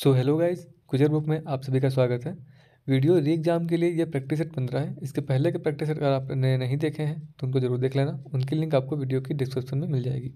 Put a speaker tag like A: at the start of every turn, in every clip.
A: सो hello guys गुजर book में आप सभी का स्वागत है वीडियो री एग्ज़ाम के लिए ये प्रैक्टिस सेट पंद्रह है इसके पहले के प्रैक्टिस सेट अगर आपने नहीं देखे हैं तो उनको जरूर देख लेना उनकी लिंक आपको वीडियो की डिस्क्रिप्शन में मिल जाएगी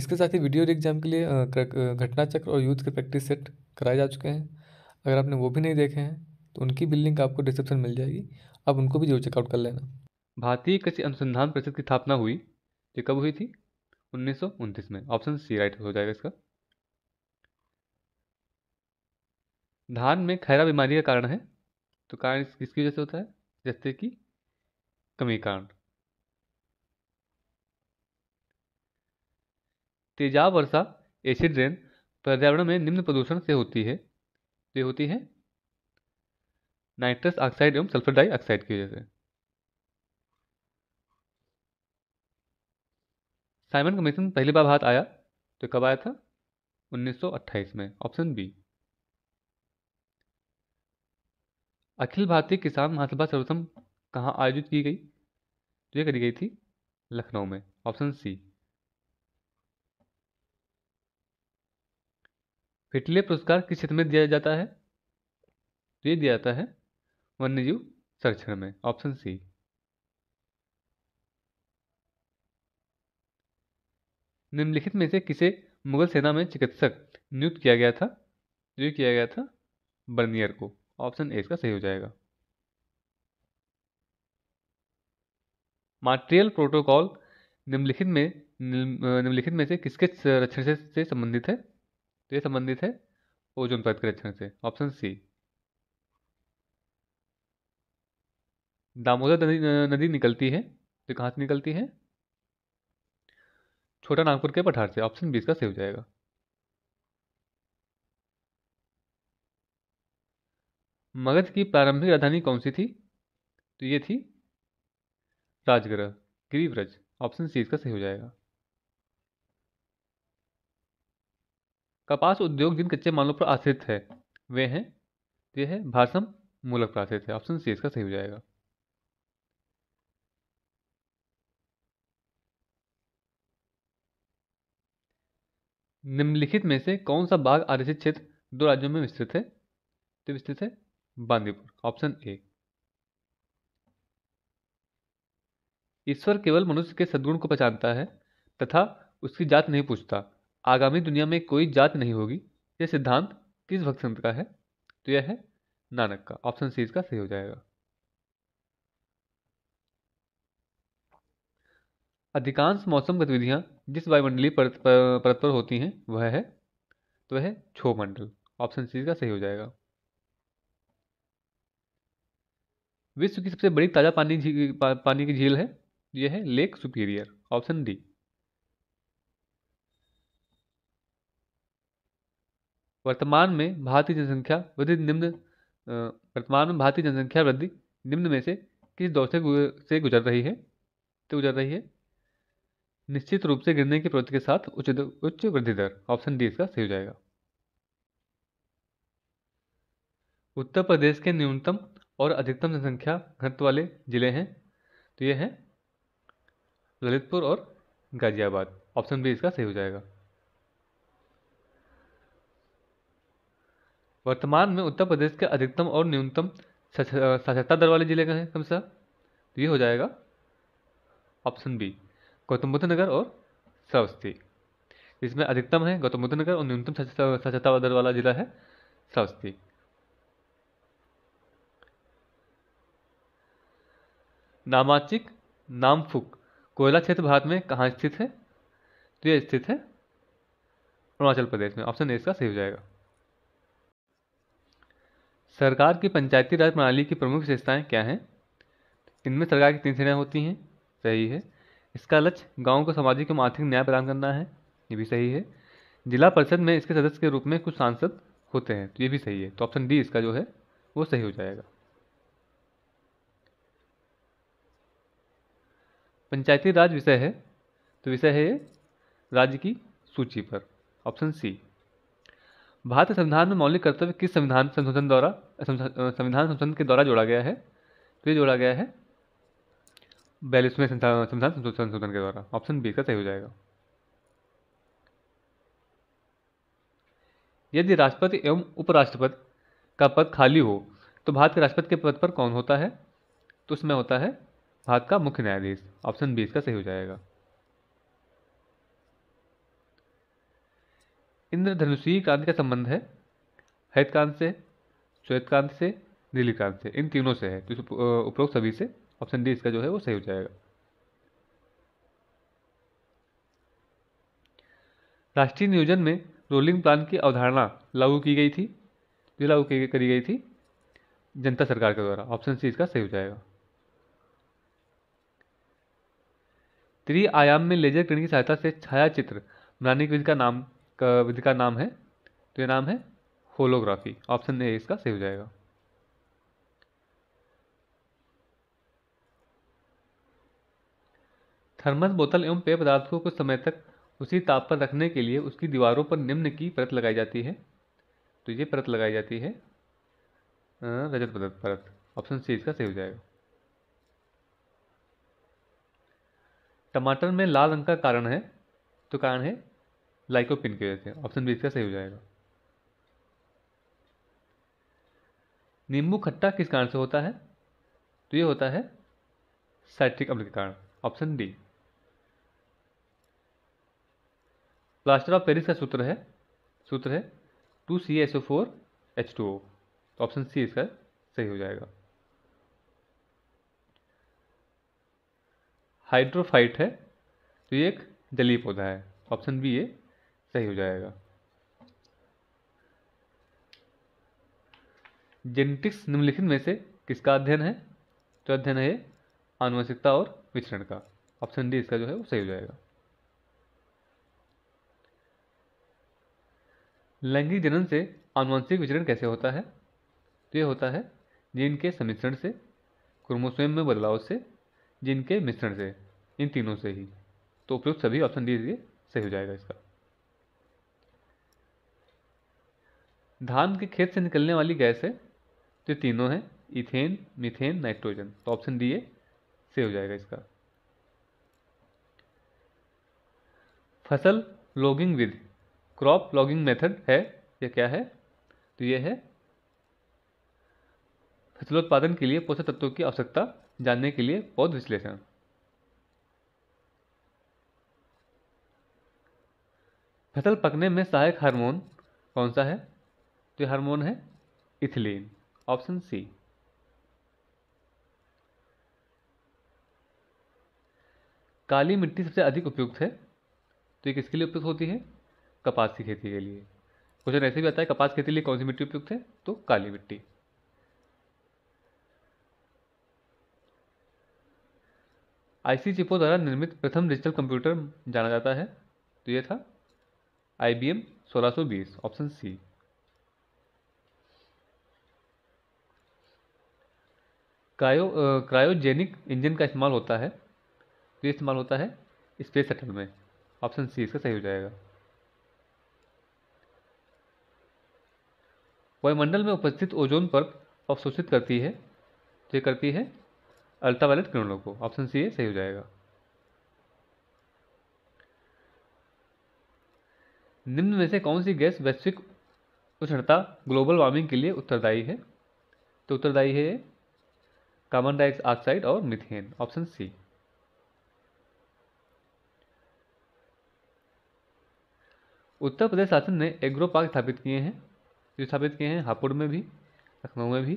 A: इसके साथ ही वीडियो री एग्ज़ाम के लिए घटना चक्र और यूथ के प्रैक्टिस सेट कराए जा चुके हैं अगर आपने वो भी नहीं देखे हैं तो उनकी भी लिंक आपको डिस्क्रिप्शन मिल जाएगी आप उनको भी जरूर चेकआउट कर लेना भारतीय कृषि अनुसंधान परिषद की स्थापना हुई ये कब हुई थी उन्नीस में ऑप्शन सी राइट हो जाएगा इसका धान में खैरा बीमारी का कारण है तो कारण किसकी वजह से होता है जस्ते की कमी कारण तेजाब वर्षा एसिड रेन पर्यावरण में निम्न प्रदूषण से होती है तो होती है नाइट्रस ऑक्साइड एवं सल्फर डाइऑक्साइड की वजह से साइमन कमीशन पहली बार भारत आया तो कब आया था 1928 में ऑप्शन बी अखिल भारतीय किसान महासभा सर्वप्रथम कहाँ आयोजित की गई तो ये करी गई थी लखनऊ में ऑप्शन सी फिटले पुरस्कार किस क्षेत्र में दिया जाता है तो ये दिया जाता है वन्यजीव संरक्षण में ऑप्शन सी निम्नलिखित में से किसे मुगल सेना में चिकित्सक नियुक्त किया गया था जो तो किया गया था बर्नियर को ऑप्शन ए इसका सही हो जाएगा मार्ट्रियल प्रोटोकॉल निम्नलिखित में निम्नलिखित में से किसके रक्षण से, से संबंधित है तो ये संबंधित है ओजोन पद के रक्षण से ऑप्शन सी दामोदर नदी नदी निकलती है तो कहाँ से निकलती है छोटा नागपुर के पठार से ऑप्शन बी इसका सही हो जाएगा मगध की प्रारंभिक राजधानी कौन सी थी तो ये थी राजगृह गिरीव्रज ऑप्शन सी इसका सही हो जाएगा कपास उद्योग जिन कच्चे मालों पर आश्रित है वे हैं यह है भाषम मूलक पर आश्रित है ऑप्शन सी इसका सही हो जाएगा निम्नलिखित में से कौन सा भाग आदेशित क्षेत्र दो राज्यों में विस्तृत है तो विस्तृत है बांदीपुर ऑप्शन ए ईश्वर केवल मनुष्य के सद्गुण को पहचानता है तथा उसकी जात नहीं पूछता आगामी दुनिया में कोई जात नहीं होगी यह सिद्धांत किस भक्त संत का है तो यह है नानक का ऑप्शन सी इसका सही हो जाएगा अधिकांश मौसम गतिविधियां जिस वायुमंडलीय परत पर, होती हैं वह है तो वह है मंडल ऑप्शन सी का सही हो जाएगा विश्व की सबसे बड़ी ताज़ा पानी पा, पानी की झील है यह है लेक सुपीरियर ऑप्शन डी वर्तमान में भारतीय जनसंख्या वृद्धि निम्न वर्तमान में भारतीय जनसंख्या वृद्धि निम्न में से किस दौर से गुजर, से गुजर रही है तो गुजर रही है निश्चित रूप से गिरने की प्रवृत्ति के साथ उच्च उच्च वृद्धि दर ऑप्शन डी इसका सही हो जाएगा उत्तर प्रदेश के न्यूनतम और अधिकतम जनसंख्या घनत्व वाले ज़िले हैं तो ये हैं ललितपुर और गाजियाबाद ऑप्शन बी इसका सही हो जाएगा वर्तमान में उत्तर प्रदेश के अधिकतम और न्यूनतम साक्षरता दर वाले जिले का है कम सा तो ये हो जाएगा ऑप्शन बी गौतम बुद्ध नगर और सवस्ती इसमें अधिकतम है गौतम बुद्ध नगर और न्यूनतम साक्षरता दर वाला जिला है सवस्ती नामाचिक नामफुक कोयला क्षेत्र भारत में कहाँ स्थित है तो ये स्थित है अरुणाचल प्रदेश में ऑप्शन ए इसका सही हो जाएगा सरकार की पंचायती राज प्रणाली की प्रमुख विशेषताएं क्या हैं इनमें सरकार की तीन श्रेणियाँ होती हैं सही है इसका लक्ष्य गाँव को सामाजिक एवं आर्थिक न्याय प्रदान करना है ये भी सही है जिला परिषद में इसके सदस्य के रूप में कुछ सांसद होते हैं तो ये भी सही है तो ऑप्शन डी इसका जो है वो सही हो जाएगा पंचायती राज विषय है तो विषय है राज्य की सूची पर ऑप्शन सी भारत संविधान में मौलिक कर्तव्य किस संविधान संशोधन द्वारा संविधान संशोधन के द्वारा जोड़ा गया है तो ये जोड़ा गया है बयालीसवें संविधान संशोधन के द्वारा ऑप्शन बी का सही हो जाएगा यदि राष्ट्रपति एवं उपराष्ट्रपति का पद खाली हो तो भारत के राष्ट्रपति के पद पर कौन होता है तो उसमें होता है भारत का मुख्य न्यायाधीश ऑप्शन बी इसका सही हो जाएगा इंद्रधनुषि कांत का संबंध है हरित कांत से श्वेत कांत से नीली से इन तीनों से है तो उपरोक्त सभी से ऑप्शन डी इसका जो है वो सही हो जाएगा राष्ट्रीय नियोजन में रोलिंग प्लान की अवधारणा लागू की गई थी जो लागू करी गई थी जनता सरकार के द्वारा ऑप्शन सी इसका सही हो जाएगा त्रि आयाम में लेजर किरण की सहायता से छाया चित्र बनाने की विधि का नाम विधि का नाम है तो ये नाम है होलोग्राफी ऑप्शन ए इसका सही हो जाएगा थर्मस बोतल एवं पेय पदार्थ को कुछ समय तक उसी ताप पर रखने के लिए उसकी दीवारों पर निम्न की परत लगाई जाती है तो ये परत लगाई जाती है रजत परत परत ऑप्शन सी इसका सही हो जाएगा टमाटर में लाल रंग का कारण है तो कारण है लाइकोपिन की वजह से ऑप्शन बी इसका सही हो जाएगा नींबू खट्टा किस कारण से होता है तो ये होता है साइट्रिक अम्ल के कारण option D plaster of Paris का सूत्र है सूत्र है two C S O four H two O option C इसका सही हो जाएगा हाइड्रोफाइट है तो ये एक जलीय पौधा है ऑप्शन बी ये सही हो जाएगा जेनेटिक्स निम्नलिखित में से किसका अध्ययन है तो अध्ययन है आनुवंशिकता और विचरण का ऑप्शन डी इसका जो है वो सही हो जाएगा लैंगिक जनन से आनुवंशिक विचरण कैसे होता है तो ये होता है जीन के समिश्रण से क्रोमोसोम में बदलाव से जिनके मिश्रण से इन तीनों से ही तो उपयुक्त सभी ऑप्शन डी दीजिए सही हो जाएगा इसका धान के खेत से निकलने वाली गैस है जो तीनों हैं इथेन मिथेन नाइट्रोजन तो ऑप्शन डी ए सही हो जाएगा इसका फसल logging with crop logging method है यह क्या है तो यह है फसलोत्पादन के लिए पोषक तत्वों की आवश्यकता जानने के लिए पौध विश्लेषण फसल पकने में सहायक हार्मोन कौन सा है तो हार्मोन है इथिलीन ऑप्शन सी काली मिट्टी सबसे अधिक उपयुक्त है तो ये किसके लिए उपयुक्त होती है कपास की खेती के लिए क्वेश्चन ऐसे भी आता है कपास खेती के लिए कौन सी मिट्टी उपयुक्त है तो काली मिट्टी आईसी चिपो द्वारा निर्मित प्रथम डिजिटल कंप्यूटर जाना जाता है तो ये था आई बी एम सोलह सौ बीस option C cryo cryogenic engine का इस्तेमाल होता है तो ये इस्तेमाल होता है स्पेस सेटल में ऑप्शन सी इसका सही हो जाएगा वायुमंडल में उपस्थित ओजोन पर अवशोषित करती है तो ये करती है अल्ट्रावायलेट किरणों को ऑप्शन सी ए सही हो जाएगा निम्न में से कौन सी गैस वैश्विक उष्णता ग्लोबल वार्मिंग के लिए उत्तरदायी है तो उत्तरदायी है कार्बन डाइऑक्साइड और methane option C Uttar Pradesh शासन ने एग्रो पार्क स्थापित किए हैं जो स्थापित किए हैं हापुड़ में भी लखनऊ में भी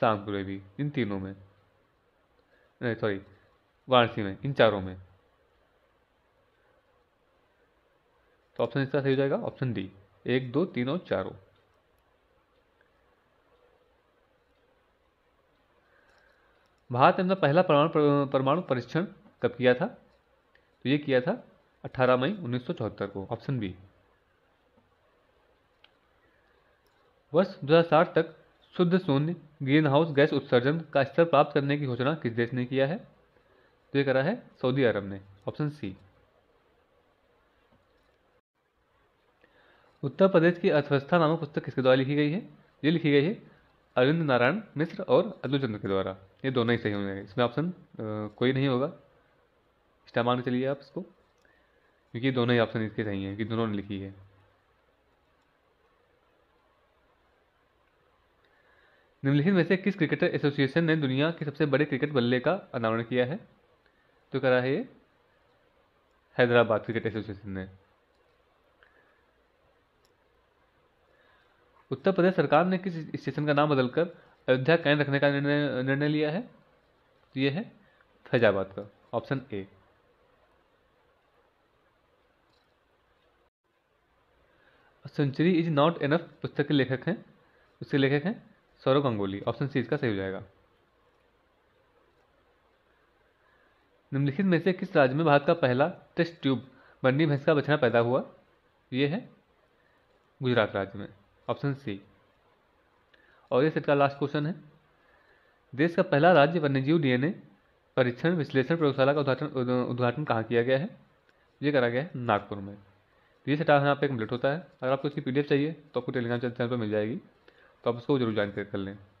A: शामपुर में भी इन तीनों में सॉरी वाराणसी में इन चारों में तो ऑप्शन इसका सही हो जाएगा ऑप्शन डी एक दो तीन और चारों भारत ने अपना पहला परमाणु परमाणु परीक्षण कब किया था तो ये किया था 18 मई 1974 को ऑप्शन बी वर्ष दो तक शुद्ध शून्य ग्रीन हाउस गैस उत्सर्जन का स्तर प्राप्त करने की घोषणा किस देश ने किया है तो ये करा है सऊदी अरब ने ऑप्शन सी उत्तर प्रदेश की अर्थव्यवस्था नामक पुस्तक किसके द्वारा लिखी गई है ये लिखी गई है अरविंद नारायण मिश्र और चंद्र के द्वारा ये दोनों ही सही होंगे इसमें ऑप्शन कोई नहीं होगा इस्तेमाल में चलिए आप इसको क्योंकि दोनों ही ऑप्शन इसके सही हैं कि दोनों ने लिखी है निम्नलिखित में से किस क्रिकेटर एसोसिएशन ने दुनिया के सबसे बड़े क्रिकेट बल्ले का अनावरण किया है तो करा है ये हैदराबाद क्रिकेट एसोसिएशन ने उत्तर प्रदेश सरकार ने किस स्टेशन का नाम बदलकर अयोध्या कैन रखने का निर्णय निर्णय लिया है तो ये है फैजाबाद का option A century is not enough पुस्तक के लेखक हैं उसके लेखक हैं सौरव गंगोली ऑप्शन सी इसका सही हो जाएगा निम्नलिखित में से किस राज्य में भारत का पहला टेस्ट ट्यूब बन्नी भैंस का बछड़ा पैदा हुआ यह है गुजरात राज्य में ऑप्शन सी और ये सेट का लास्ट क्वेश्चन है देश का पहला राज्य वन्यजीव डीएनए परीक्षण विश्लेषण प्रयोगशाला का उद्घाटन उद्घाटन कहाँ किया गया है ये करा गया है नागपुर में तो ये सेट यहाँ पे कम्प्लीट होता है अगर आपको इसकी पीडीएफ चाहिए तो आपको टेलीग्राम चैनल पर मिल जाएगी तो आप उसको जरूर ज्वाइन कर लें